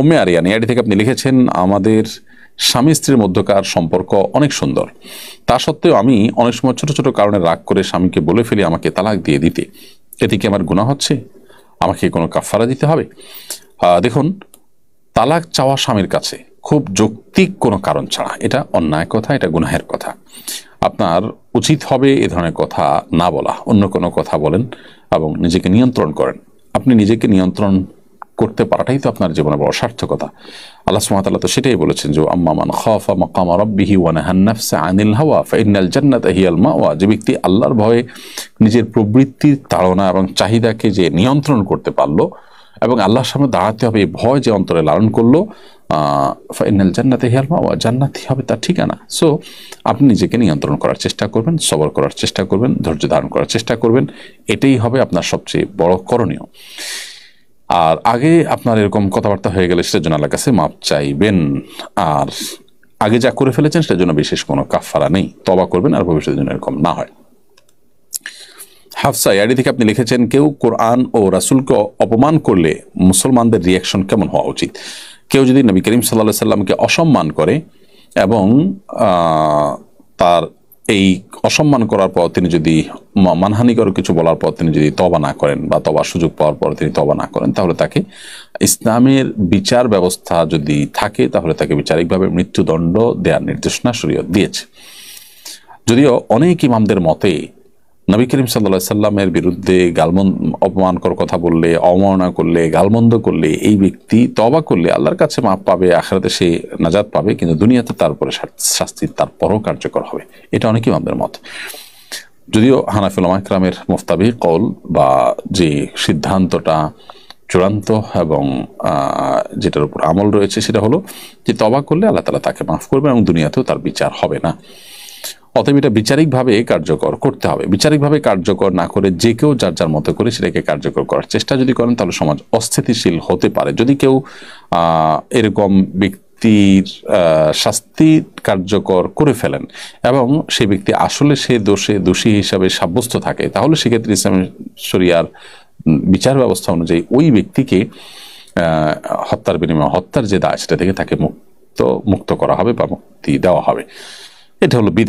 ওমে area এটি থেকে আপনি লিখেছেন আমাদের স্বামী স্ত্রীর মধ্যকার সম্পর্ক অনেক সুন্দর তা সত্ত্বেও আমি অনেক সময় ছোটো ছোটো কারণে রাগ করে স্বামীকে বলে ফেলি আমাকে তালাক দিয়ে দিতে এতে কি আমার গুণা হচ্ছে আমাকে কোনো কাফারা দিতে হবে দেখুন তালাক চাওয়া স্বামীর কাছে খুব যৌক্তিক কোনো কারণ ছাড়া এটা অন্যায় কথা এটা গুনাহের কথা আপনার উচিত হবে এ ধরনের কথা না বলা অন্য কোনো কথা বলেন এবং নিজেকে নিয়ন্ত্রণ করেন আপনি নিজেকে নিয়ন্ত্রণ করতে পারাটাই তো আপনার জীবনে বড় সার্থকতা আল্লাহ সুমাতাল্লাহ তো সেটাই বলেছেন যে আম্মামান খফা মকামা রব্বিহি ওয়ানাহান্নাফসা আনিল হাওয়া ফাইনাল জান্নাত হিয়াল মা ওয়া যে ব্যক্তি আল্লাহর ভয়ে নিজের প্রবৃত্তির তাড়না এবং চাহিদাকে যে নিয়ন্ত্রণ করতে পারলো এবং আল্লাহর সামনে দাঁড়াতে হবে এই ভয় যে অন্তরে লালন করলো ফাইনাল জান্নাতে হিয়াল মাওয়া জান্নাতি হবে তার ঠিকানা সো আপনি নিজেকে নিয়ন্ত্রণ করার চেষ্টা করবেন সবর করার চেষ্টা করবেন ধৈর্য ধারণ করার চেষ্টা করবেন এটাই হবে আপনার সবচেয়ে বড় করণীয় আর আগে আপনার এরকম কথাবার্তা হয়ে গেলে সেটার জন্য আল্লাহর কাছে মাপ চাইবেন আর আগে যা করে ফেলেছেন সেটার জন্য বিশেষ কোনো কাফারা নেই তবা করবেন আর ভবিষ্যতের জন্য এরকম না হয় হাফসা ইয়ারি থেকে আপনি লিখেছেন কেউ কোরআন ও রাসুলকে অপমান করলে মুসলমানদের রিয়াকশন কেমন হওয়া উচিত কেউ যদি নবী করিম সাল্লা সাল্লামকে অসম্মান করে এবং তার এই অসম্মান করার পর তিনি যদি মানহানিকর কিছু বলার পর তিনি যদি তবা না করেন বা তবার সুযোগ পাওয়ার পর তিনি তবা না করেন তাহলে তাকে ইসলামের বিচার ব্যবস্থা যদি থাকে তাহলে তাকে বিচারিকভাবে মৃত্যুদণ্ড দেওয়ার নির্দেশনা শরীয়ত দিয়েছে যদিও অনেক ইমামদের মতে নবী করিম সাল্লা সাল্লামের বিরুদ্ধে গালমন অপমানকর কথা বললে অবমাননা করলে গালমন্দ করলে এই ব্যক্তি তবা করলে আল্লাহর কাছে মাপ পাবে আখড়াতে সে নাজাদ পাবে কিন্তু দুনিয়াতে তারপরে শাস্তি তারপরও কার্যকর হবে এটা অনেকেই আমাদের মত যদিও হানাফুল আমাকরামের মোফতাবি কল বা যে সিদ্ধান্তটা চূড়ান্ত এবং যেটার উপর আমল রয়েছে সেটা হলো যে তবা করলে আল্লাহ তালা তাকে মাফ করবে এবং দুনিয়াতেও তার বিচার হবে না অতএব এটা বিচারিকভাবে কার্যকর করতে হবে বিচারিকভাবে কার্যকর না করে যে কেউ যার যার মতো করে সেটাকে কার্যকর করার চেষ্টা যদি করেন তাহলে সমাজ অস্থিতিশীল হতে পারে যদি কেউ এরকম ব্যক্তির শাস্তি কার্যকর করে ফেলেন এবং সে ব্যক্তি আসলে সে দোষে দোষী হিসাবে সাব্যস্ত থাকে তাহলে সেক্ষেত্রে ইসলাম শরিয়ার বিচার ব্যবস্থা অনুযায়ী ওই ব্যক্তিকে হত্যার বিনিময়ে হত্যার যে দায় সেটা থেকে তাকে মুক্ত মুক্ত করা হবে বা মুক্তি দেওয়া হবে এটা হলো বিধান